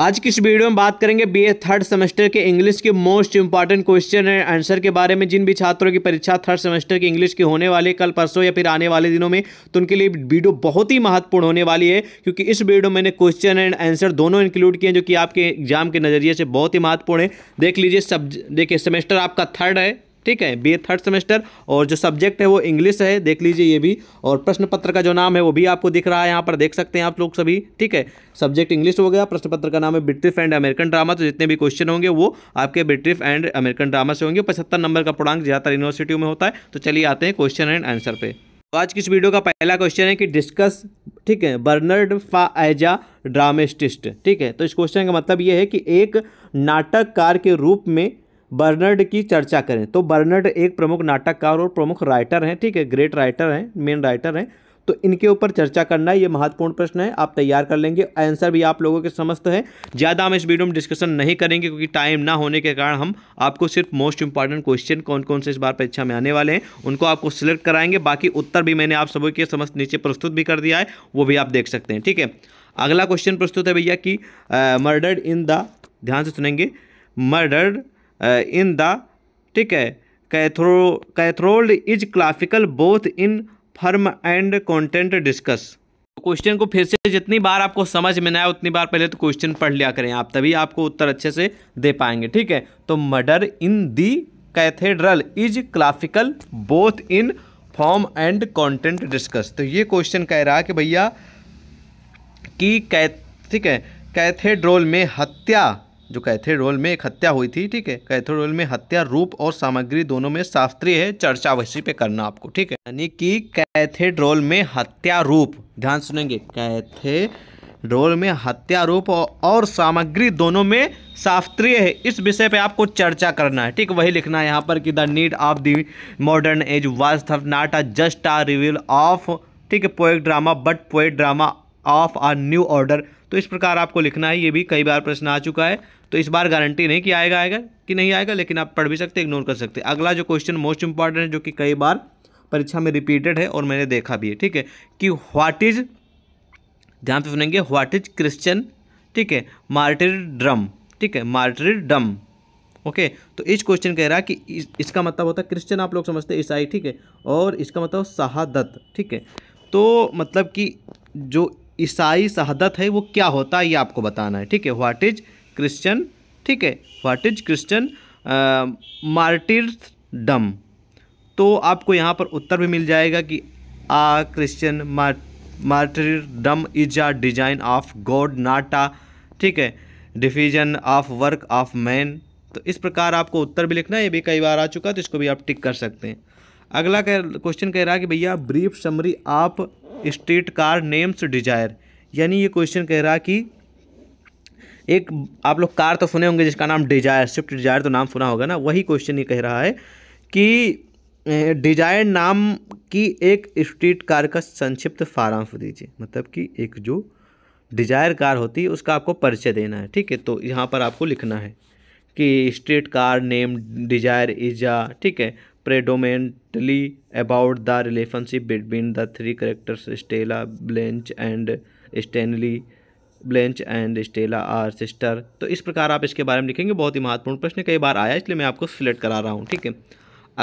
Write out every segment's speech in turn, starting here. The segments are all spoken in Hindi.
आज की इस वीडियो में बात करेंगे बीए थर्ड सेमेस्टर के इंग्लिश के most important question and answer के बारे में जिन भी छात्रों की परीक्षा थर्ड सेमेस्टर की इंग्लिश की होने वाली कल परसों या फिर आने वाले दिनों में तो उनके लिए वीडियो बहुत ही महत्वपूर्ण होने वाली है क्योंकि इस वीडियो में मैंने क्वेश्चन एंड आंसर दोनों इंक्लूड किए जो कि आपके एग्जाम के नज़रिए से बहुत ही महत्वपूर्ण है देख लीजिए सब देखिए सेमेस्टर आपका थर्ड है ठीक है बी थर्ड सेमेस्टर और जो सब्जेक्ट है वो इंग्लिश है देख लीजिए ये भी और प्रश्न पत्र का जो नाम है वो भी आपको दिख रहा है यहाँ पर देख सकते हैं आप लोग सभी ठीक है सब्जेक्ट इंग्लिश हो गया प्रश्न पत्र का नाम है ब्रिटिश एंड अमेरिकन ड्रामा तो जितने भी क्वेश्चन होंगे वो आपके ब्रिटिश एंड अमेरिकन ड्रामा से होंगे पचहत्तर नंबर का पूर्णांक ज़्यादातर यूनिवर्सिटियों में होता है तो चलिए आते हैं क्वेश्चन एंड आंसर पे तो आज की इस वीडियो का पहला क्वेश्चन है कि डिस्कस ठीक है बर्नर्ड फा एज आ ड्रामेस्टिस्ट ठीक है तो इस क्वेश्चन का मतलब ये है कि एक नाटककार के रूप में बर्नर्ड की चर्चा करें तो बर्नर्ड एक प्रमुख नाटककार और प्रमुख राइटर हैं ठीक है ग्रेट राइटर हैं मेन राइटर हैं तो इनके ऊपर चर्चा करना ये महत्वपूर्ण प्रश्न है आप तैयार कर लेंगे आंसर भी आप लोगों के समस्त है ज़्यादा हम इस वीडियो में डिस्कशन नहीं करेंगे क्योंकि टाइम ना होने के कारण हम आपको सिर्फ मोस्ट इंपॉर्टेंट क्वेश्चन कौन कौन से इस बार परीक्षा में आने वाले हैं उनको आपको सिलेक्ट कराएंगे बाकी उत्तर भी मैंने आप सभी के समस्त नीचे प्रस्तुत भी कर दिया है वो भी आप देख सकते हैं ठीक है अगला क्वेश्चन प्रस्तुत है भैया कि मर्डर्ड इन द ध्यान से सुनेंगे मर्डर्ड इन द ठीक है कैथ्रो cathedral is classical both in form and content discuss question को फिर से जितनी बार आपको समझ में ना आए उतनी बार पहले तो क्वेश्चन पढ़ लिया करें आप तभी आपको उत्तर अच्छे से दे पाएंगे ठीक है तो murder in the cathedral is classical both in form and content discuss तो ये क्वेश्चन कह रहा है कि भैया कि कै ठीक है कैथेड्रोल में हत्या जो कैथेड्रोल में एक हत्या हुई थी ठीक है कैथेड्रोल में हत्या रूप और सामग्री दोनों में शास्त्रीय है चर्चा वैसी पे करना आपको ठीक है यानी कि कैथेड्रोल में हत्या रूप ध्यान सुनेंगे कैथे ढोल में हत्या रूप और सामग्री दोनों में शास्त्रीय है इस विषय पे आपको चर्चा करना है ठीक वही लिखना है यहाँ पर कि the need of the modern age was not a just a revival of ठीक है poet drama but poet drama of our new order तो इस प्रकार आपको लिखना है ये भी कई बार प्रश्न आ चुका है तो इस बार गारंटी नहीं कि आएगा आएगा कि नहीं आएगा लेकिन आप पढ़ भी सकते इग्नोर कर सकते अगला जो क्वेश्चन मोस्ट इंपॉर्टेंट है जो कि कई बार परीक्षा में रिपीटेड है और मैंने देखा भी है ठीक है कि व्हाट इज ध्यान से सुनेंगे व्हाट इज क्रिश्चियन ठीक है मार्टिर ड्रम ठीक है मार्टिर ड्रम ओके तो इस क्वेश्चन कह रहा है कि इस, इसका मतलब होता है क्रिश्चियन आप लोग समझते हैं ईसाई ठीक है और इसका मतलब शहादत ठीक है तो मतलब कि जो ईसाई शहादत है वो क्या होता है ये आपको बताना है ठीक है व्हाट इज क्रिश्चियन ठीक है व्हाट इज क्रिश्चियन मार्टिरडम तो आपको यहाँ पर उत्तर भी मिल जाएगा कि a Christian martyrdom is a design of God not a ठीक है diffusion of work of man तो इस प्रकार आपको उत्तर भी लिखना है ये भी कई बार आ चुका है तो इसको भी आप टिक कर सकते हैं अगला कह क्वेश्चन कह रहा है कि भैया ब्रीफ समरी आप स्ट्रीट कार नेम्स डिजायर यानी ये क्वेश्चन कह रहा कि एक आप लोग कार तो सुने होंगे जिसका नाम डिजायर स्विफ्ट डिजायर तो नाम सुना होगा ना वही क्वेश्चन ये कह रहा है कि डिजायर नाम की एक स्ट्रीट कार का संक्षिप्त सारांश दीजिए मतलब कि एक जो डिजायर कार होती है उसका आपको परिचय देना है ठीक है तो यहाँ पर आपको लिखना है कि स्ट्रीट कार नेम डिजायर इजा ठीक है predominantly about the relationship between the three characters Stella, Blanche and Stanley. Blanche and Stella are sister तो इस प्रकार आप इसके बारे में लिखेंगे बहुत ही महत्वपूर्ण प्रश्न कई बार आया इसलिए मैं आपको सिलेक्ट करा रहा हूँ ठीक है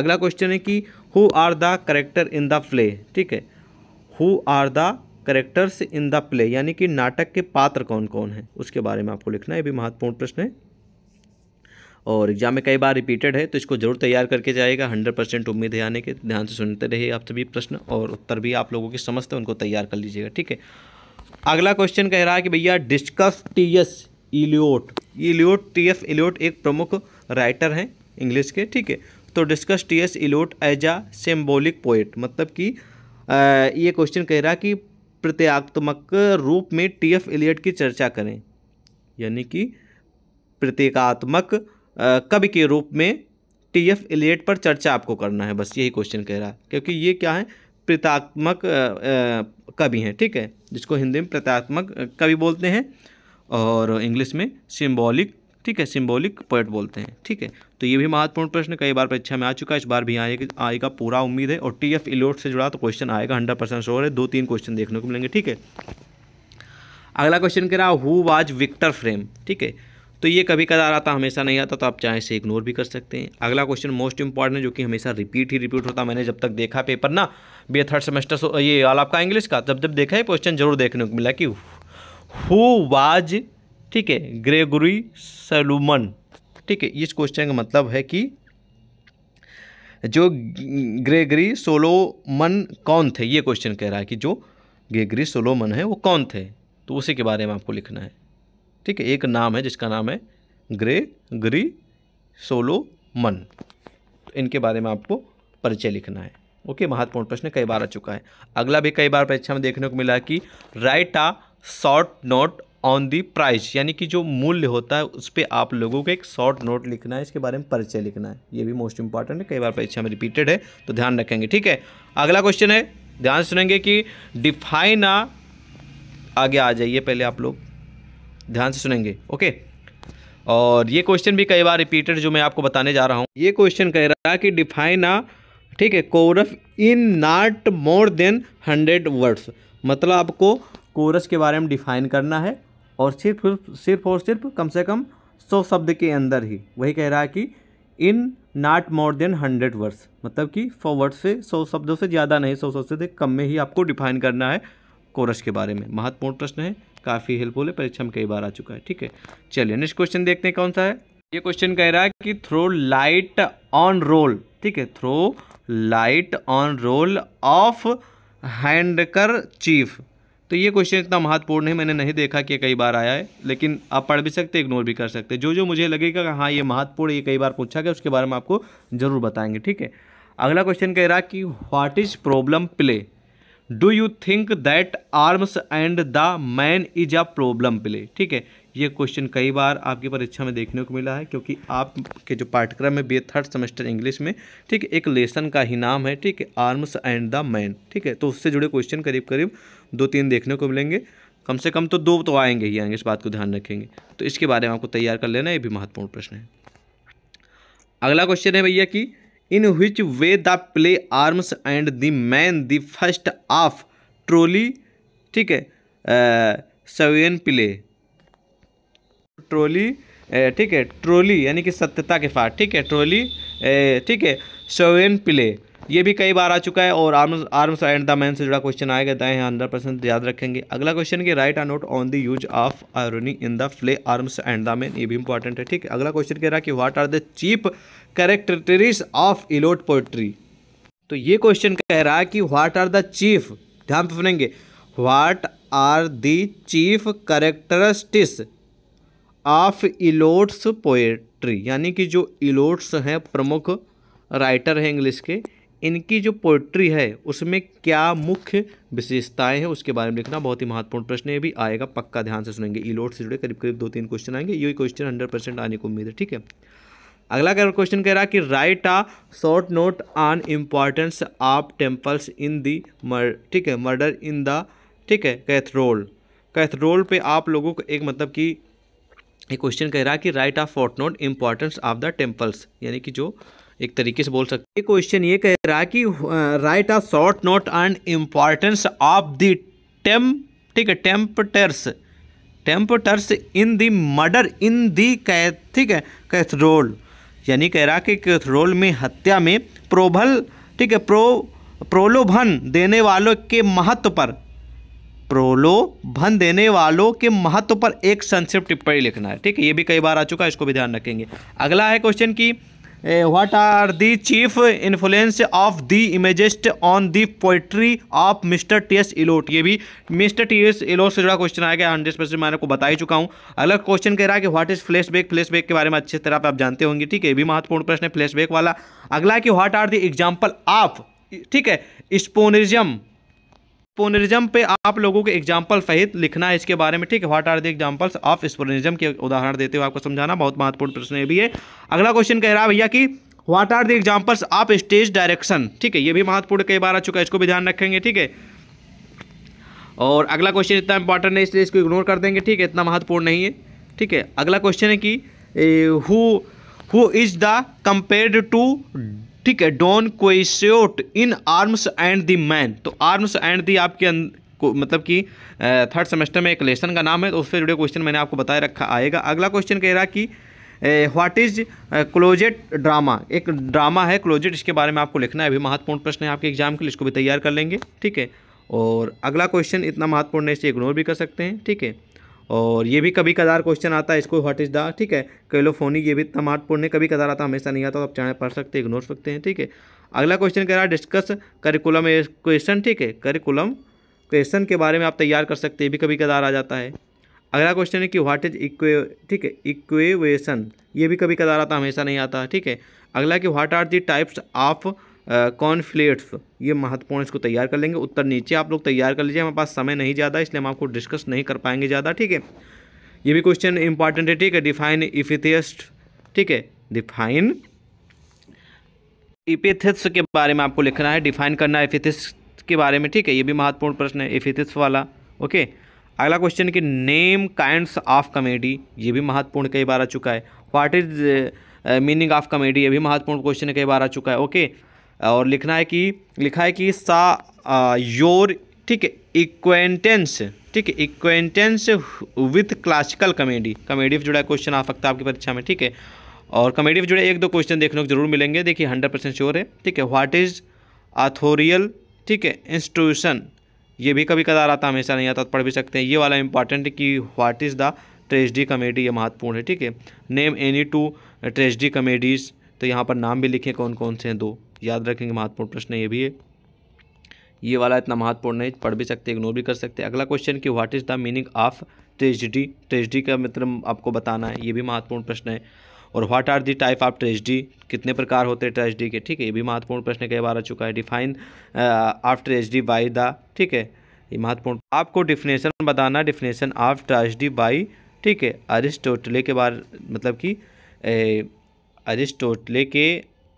अगला क्वेश्चन है कि who are the character in the play ठीक है who are the characters in the play यानी कि नाटक के पात्र कौन कौन हैं उसके बारे में आपको लिखना है ये भी महत्वपूर्ण प्रश्न है और एग्जाम में कई बार रिपीटेड है तो इसको जरूर तैयार करके जाएगा हंड्रेड परसेंट उम्मीद है आने के ध्यान से सुनते रहिए आप सभी प्रश्न और उत्तर भी आप लोगों के समझते हैं उनको तैयार कर लीजिएगा ठीक है अगला क्वेश्चन कह रहा है कि भैया discuss T S Eliot Eliot T F Eliot एक प्रमुख राइटर हैं इंग्लिश के ठीक है तो discuss T S Eliot as a symbolic poet मतलब कि ये क्वेश्चन कह रहा है कि प्रत्यात्मक रूप में टी एफ इलियट की चर्चा करें यानी कि प्रतीकात्मक कवि के रूप में टी एफ एलियट पर चर्चा आपको करना है बस यही क्वेश्चन कह रहा है क्योंकि ये क्या है प्रतात्मक कवि हैं ठीक है जिसको हिंदी में प्रतात्मक कवि बोलते हैं और इंग्लिश में सिम्बॉलिक ठीक है सिम्बॉलिक पोइट बोलते हैं ठीक है तो ये भी महत्वपूर्ण प्रश्न कई बार परीक्षा में आ चुका है इस बार भी आएगा आएगा पूरा उम्मीद है और टी एफ इलोट से जुड़ा तो क्वेश्चन आएगा हंड्रेड परसेंट शोर है दो तीन क्वेश्चन देखने को मिलेंगे ठीक है अगला क्वेश्चन कह रहा हु वाज विक्टर फ्रेम ठीक है तो ये कभी कदार आता हमेशा नहीं आता तो आप चाहे इसे इग्नोर भी कर सकते हैं अगला क्वेश्चन मोस्ट इंपॉर्टेंट जो कि हमेशा रिपीट ही रिपीट होता मैंने जब तक देखा पेपर ना बी थर्ड सेमेस्टर ये ऑल आपका इंग्लिश का जब जब देखा ये क्वेश्चन जरूर देखने को मिला कि हु वाज ठीक है ग्रेगुरी सलूमन ठीक है इस क्वेश्चन का मतलब है कि जो ग्रेगरी सोलोमन कौन थे ये क्वेश्चन कह रहा है कि जो ग्रेगरी सोलोमन है वो कौन थे तो उसी के बारे में आपको लिखना है ठीक है एक नाम है जिसका नाम है ग्रे ग्री सोलो मन तो इनके बारे में आपको परिचय लिखना है ओके महत्वपूर्ण प्रश्न कई बार आ चुका है अगला भी कई बार परीक्षा में देखने को मिला कि write a short note on the price यानी कि जो मूल्य होता है उस पर आप लोगों को एक शॉर्ट नोट लिखना है इसके बारे में परिचय लिखना है ये भी मोस्ट इंपॉर्टेंट है कई बार परीक्षा में रिपीटेड है तो ध्यान रखेंगे ठीक है अगला क्वेश्चन है ध्यान सुनेंगे कि डिफाइन आ आगे आ जाइए पहले आप लोग ध्यान से सुनेंगे ओके और ये क्वेश्चन भी कई बार रिपीटेड जो मैं आपको बताने जा रहा हूँ ये क्वेश्चन कह रहा है कि डिफाइन आ ठीक है कोरफ in not more than hundred words मतलब आपको कोरस के बारे में डिफाइन करना है और सिर्फ सिर्फ और सिर्फ कम से कम सौ शब्द के अंदर ही वही कह रहा है कि in not more than hundred words मतलब कि सौ वर्ड से सौ शब्दों से ज़्यादा नहीं सौ शब्द से कम में ही आपको डिफाइन करना है कोरस के बारे में महत्वपूर्ण प्रश्न है काफ़ी हेल्पफुल है परीक्षा में कई बार आ चुका है ठीक है चलिए नेक्स्ट क्वेश्चन देखते हैं कौन सा है ये क्वेश्चन कह रहा है कि थ्रो लाइट ऑन रोल ठीक है throw light on role of handkerchief तो ये क्वेश्चन इतना महत्वपूर्ण है मैंने नहीं देखा कि कई बार आया है लेकिन आप पढ़ भी सकते इग्नोर भी कर सकते जो जो मुझे लगेगा हाँ ये महत्वपूर्ण ये कई बार पूछा गया उसके बारे में आपको जरूर बताएंगे ठीक है अगला क्वेश्चन कह रहा कि what is problem play do you think that Arms and the Man is a problem play ठीक है ये क्वेश्चन कई बार आपकी परीक्षा में देखने को मिला है क्योंकि आपके जो पाठ्यक्रम है बी थर्ड सेमेस्टर इंग्लिश में ठीक है एक लेसन का ही नाम है ठीक है आर्म्स एंड द मैन ठीक है तो उससे जुड़े क्वेश्चन करीब करीब दो तीन देखने को मिलेंगे कम से कम तो दो तो आएंगे ही आएंगे इस बात को ध्यान रखेंगे तो इसके बारे में आपको तैयार कर लेना ये भी महत्वपूर्ण प्रश्न है अगला क्वेश्चन है भैया कि in which way the play Arms and the Man the first of ट्रोली ठीक है सवेन प्ले ट्रोली ठीक है ट्रोली यानी कि सत्यता के फाट ठीक है ट्रोली ठीक है सवेन प्ले ये भी कई बार आ चुका है और Arms Arms and the Man से जुड़ा क्वेश्चन आएगा दाएँ हंड्रेड परसेंट याद रखेंगे अगला क्वेश्चन की write a note on the use of irony in the play arms and the man ये भी इंपॉर्टेंट है ठीक है अगला क्वेश्चन कह रहा कि what are the chief characteristics of Eliot poetry तो ये क्वेश्चन कह रहा है कि व्हाट आर द चीफ ध्यान सुनेंगे what are the chief characteristics of Eliot's poetry यानी कि जो इलोट्स हैं प्रमुख राइटर हैं इंग्लिश के इनकी जो पोइट्री है उसमें क्या मुख्य विशेषताएं हैं उसके बारे में लिखना बहुत ही महत्वपूर्ण प्रश्न है भी आएगा पक्का ध्यान से सुनेंगे ई लोड से जुड़े करीब करीब दो तीन क्वेश्चन आएंगे ये क्वेश्चन हंड्रेड परसेंट आने को उम्मीद है ठीक है अगला क्वेश्चन कह रहा है कि write a short note on importance of temples in the मर ठीक है मर्डर इन द ठीक है कैथरोल कैथरोल पे आप लोगों को एक मतलब कि एक क्वेश्चन कह रहा है कि write a short note importance of the temples यानी कि जो एक तरीके से बोल सकते हैं क्वेश्चन ये कह रहा है कि write a short note and importance of the टेम ठीक है टेम्पटर्स टेम्पटर्स इन द मर्डर इन दी ठीक है कैथरोल यानी कह रहा कि कैथरोल में हत्या में प्रोभल ठीक है प्रो प्रोलोभन देने वालों के महत्व पर प्रोलोभन देने वालों के महत्व पर एक संक्षिप्त टिप्पणी लिखना है ठीक है ये भी कई बार आ चुका है इसको भी ध्यान रखेंगे अगला है क्वेश्चन की what are the chief influence of the imagists on the poetry of mister T S Eliot ये भी मिस्टर टी एस इलोट से जुड़ा क्वेश्चन आया गया हंड्रेड परसेंट मैंने आपको बता ही चुका हूँ अगला क्वेश्चन कह रहा है कि what is flashback flashback के बारे में अच्छे तरह आप जानते होंगे ठीक है ये भी महत्वपूर्ण प्रश्न है फ्लैश बैक वाला अगला है कि what are the example of ठीक है स्पोनिज्म स्पोनिज्म पे आप लोगों के एग्जाम्पल सहित लिखना है इसके बारे में ठीक है what are the examples of spoonerism के उदाहरण देते हुए आपको समझाना बहुत महत्वपूर्ण प्रश्न ये भी है अगला क्वेश्चन कह रहा है भैया कि what are the examples of stage direction ठीक है ये भी महत्वपूर्ण कई बार आ चुका है इसको भी ध्यान रखेंगे ठीक है और अगला क्वेश्चन इतना इंपॉर्टेंट है इसलिए इसको इग्नोर कर देंगे ठीक है इतना महत्वपूर्ण नहीं है ठीक है अगला क्वेश्चन है कि who is the compared to ठीक है Don Quixote in arms and the man तो आर्म्स एंड दी आपके अं-, को मतलब कि थर्ड सेमेस्टर में एक लेसन का नाम है तो उससे जुड़े क्वेश्चन मैंने आपको बताया रखा आएगा अगला क्वेश्चन कह रहा कि व्हाट इज क्लोजेट ड्रामा एक ड्रामा है क्लोजेट इसके बारे में आपको लिखना है अभी महत्वपूर्ण प्रश्न है आपके एग्जाम के लिए इसको भी तैयार कर लेंगे ठीक है और अगला क्वेश्चन इतना महत्वपूर्ण है इसे इग्नोर भी कर सकते हैं ठीक है और ये भी कभी कदार क्वेश्चन आता है इसको व्हाट इज़ द ठीक है फोनी ये भी तमाटपुर ने कभी कदार आता हमेशा नहीं आता तो आप चाहे पढ़ सकते इग्नोर सकते हैं ठीक है अगला क्वेश्चन कह रहा है डिस्कस करिकुलम क्वेश्चन ठीक है करिकुलम क्वेश्चन के बारे में आप तैयार कर सकते हैं भी कभी कदार आ जाता है अगला क्वेश्चन है कि व्हाट इज इक्वे ठीक है इक्वेवेशन ये भी कभी कदार आता हमेशा नहीं आता ठीक है अगला कि what are the types of कॉर्नफ्लेट्स ये महत्वपूर्ण इसको तैयार कर लेंगे उत्तर नीचे आप लोग तैयार कर लीजिए हमारे पास समय नहीं ज़्यादा इसलिए हम आपको डिस्कस नहीं कर पाएंगे ज़्यादा ठीक है ये भी क्वेश्चन इंपॉर्टेंट है ठीक है डिफाइन इफिथियस्ट ठीक है डिफाइन इपिथिस के बारे में आपको लिखना है डिफाइन करना है इफिथिस के बारे में ठीक है ये भी महत्वपूर्ण प्रश्न है इफिथिस वाला ओके अगला क्वेश्चन कि नेम काइंड्स ऑफ कॉमेडी ये भी महत्वपूर्ण कई बार आ चुका है what is meaning of comedy ये भी महत्वपूर्ण क्वेश्चन कई बार आ चुका है ओके okay? और लिखना है कि लिखा है कि सा योर ठीक है इक्वेंटेंस ठीक है acquaintance with classical comedy comedy से जुड़ा क्वेश्चन आ सकता है आपकी परीक्षा में ठीक है और कमेडी से जुड़े एक दो क्वेश्चन देखने को जरूर मिलेंगे देखिए हंड्रेड परसेंट श्योर है ठीक है व्हाट इज़ अथोरियल ठीक है इंस्टीट्यूशन ये भी कभी कदार आता हमेशा नहीं आता तो पढ़ भी सकते हैं ये वाला इंपॉर्टेंट है कि what is the tragedy comedy ये महत्वपूर्ण है ठीक है name any two tragedy comedies तो यहाँ पर नाम भी लिखे कौन कौन से हैं दो याद रखेंगे महत्वपूर्ण प्रश्न ये भी है ये वाला इतना महत्वपूर्ण नहीं पढ़ भी सकते इग्नोर भी कर सकते अगला क्वेश्चन कि what is the meaning of tragedy tragedy का मतलब आपको बताना है ये भी महत्वपूर्ण प्रश्न है और what are the type of tragedy कितने प्रकार होते हैं ट्रेजडी के ठीक है ये भी महत्वपूर्ण प्रश्न कई बार आ चुका है define of tragedy by the ठीक है ये महत्वपूर्ण आपको डिफिनेशन बताना डिफिनेशन ऑफ ट्रेजडी बाई ठीक है अरिस्टोटले के बारे मतलब कि अरिस्टोटले के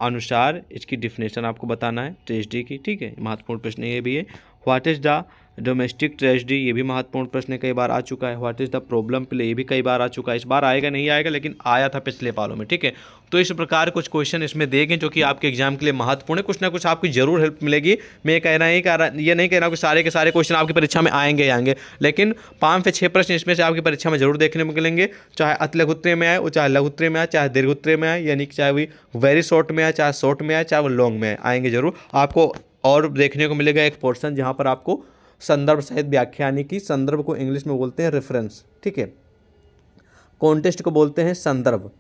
अनुसार इसकी डिफिनेशन आपको बताना है टी की ठीक है महत्वपूर्ण प्रश्न ये भी है what is the domestic tragedy ये भी महत्वपूर्ण प्रश्न कई बार आ चुका है what is the problem play ये भी कई बार आ चुका है इस बार आएगा नहीं आएगा लेकिन आया था पिछले पालों में ठीक है तो इस प्रकार कुछ क्वेश्चन इसमें देंगे जो कि आपके एग्जाम के लिए महत्वपूर्ण है कुछ ना कुछ आपकी जरूर हेल्प मिलेगी मैं ये कहना ही कह रहा ये नहीं कह रहा कि सारे के सारे क्वेश्चन आपकी परीक्षा में आएंगे आएंगे लेकिन पाँच से छः प्रश्न इसमें से आपकी परीक्षा में जरूर देखने को मिलेंगे चाहे अतलघुत्तरे में आए वो चाहे लघुत्तरे में आए चाहे दीर्घुत्तरे में आए यानी कि चाहे वही वेरी शॉर्ट में आए चाहे शॉर्ट में आए चाहे वो लॉन्ग में आए आएंगे जरूर आपको और देखने को मिलेगा एक पोर्सन जहाँ पर आपको संदर्भ सहित व्याख्या यानी कि संदर्भ को इंग्लिश में बोलते हैं रेफरेंस ठीक है कॉन्टेस्ट को बोलते हैं संदर्भ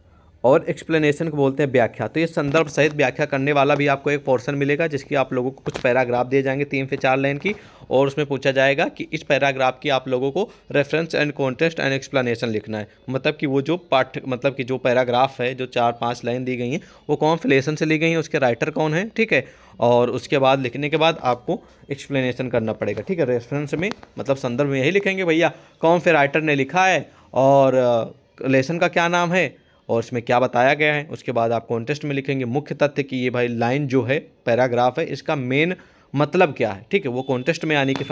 और एक्सप्लेनेशन को बोलते हैं व्याख्या तो ये संदर्भ सहित व्याख्या करने वाला भी आपको एक पोर्शन मिलेगा जिसकी आप लोगों को कुछ पैराग्राफ दिए जाएंगे तीन से चार लाइन की और उसमें पूछा जाएगा कि इस पैराग्राफ की आप लोगों को reference and context and explanation लिखना है मतलब कि वो जो पाठ मतलब कि जो पैराग्राफ है जो चार पाँच लाइन दी गई हैं वो कौन से लेसन से ली गई हैं उसके राइटर कौन है ठीक है और उसके बाद लिखने के बाद आपको एक्सप्लेनेशन करना पड़ेगा ठीक है रेफरेंस में मतलब संदर्भ में यही लिखेंगे भैया कौन से राइटर ने लिखा है और लेसन का क्या नाम है और उसमें क्या बताया गया है उसके बाद आप कॉन्टेस्ट में लिखेंगे मुख्य तथ्य कि ये भाई लाइन जो है पैराग्राफ है इसका मेन मतलब क्या है ठीक है वो कॉन्टेस्ट में आने के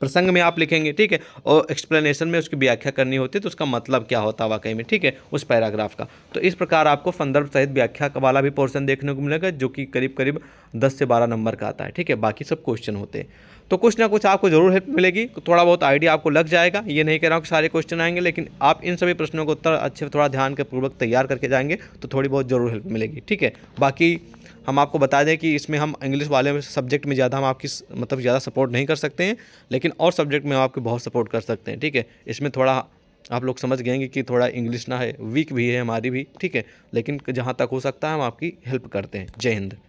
प्रसंग में आप लिखेंगे ठीक है और एक्सप्लेनेशन में उसकी व्याख्या करनी होती है तो उसका मतलब क्या होता है वाकई में ठीक है उस पैराग्राफ का तो इस प्रकार आपको संदर्भ सहित व्याख्या वाला भी पोर्शन देखने को मिलेगा जो कि करीब करीब दस से बारह नंबर का आता है ठीक है बाकी सब क्वेश्चन होते हैं तो कुछ ना कुछ आपको ज़रूर हेल्प मिलेगी थोड़ा बहुत आइडिया आपको लग जाएगा ये नहीं कह रहा हूँ कि सारे क्वेश्चन आएंगे लेकिन आप इन सभी प्रश्नों को उत्तर अच्छे थोड़ा ध्यान के पूर्वक तैयार करके जाएंगे तो थोड़ी बहुत ज़रूर हेल्प मिलेगी ठीक है बाकी हम आपको बता दें कि इसमें हम इंग्लिश वाले सब्जेक्ट में ज़्यादा हम आपकी मतलब ज़्यादा सपोर्ट नहीं कर सकते हैं लेकिन और सब्जेक्ट में हम आपकी बहुत सपोर्ट कर सकते हैं ठीक है इसमें थोड़ा आप लोग समझ गएंगे कि थोड़ा इंग्लिश ना है वीक भी है हमारी भी ठीक है लेकिन जहाँ तक हो सकता है हम आपकी हेल्प करते हैं जय हिंद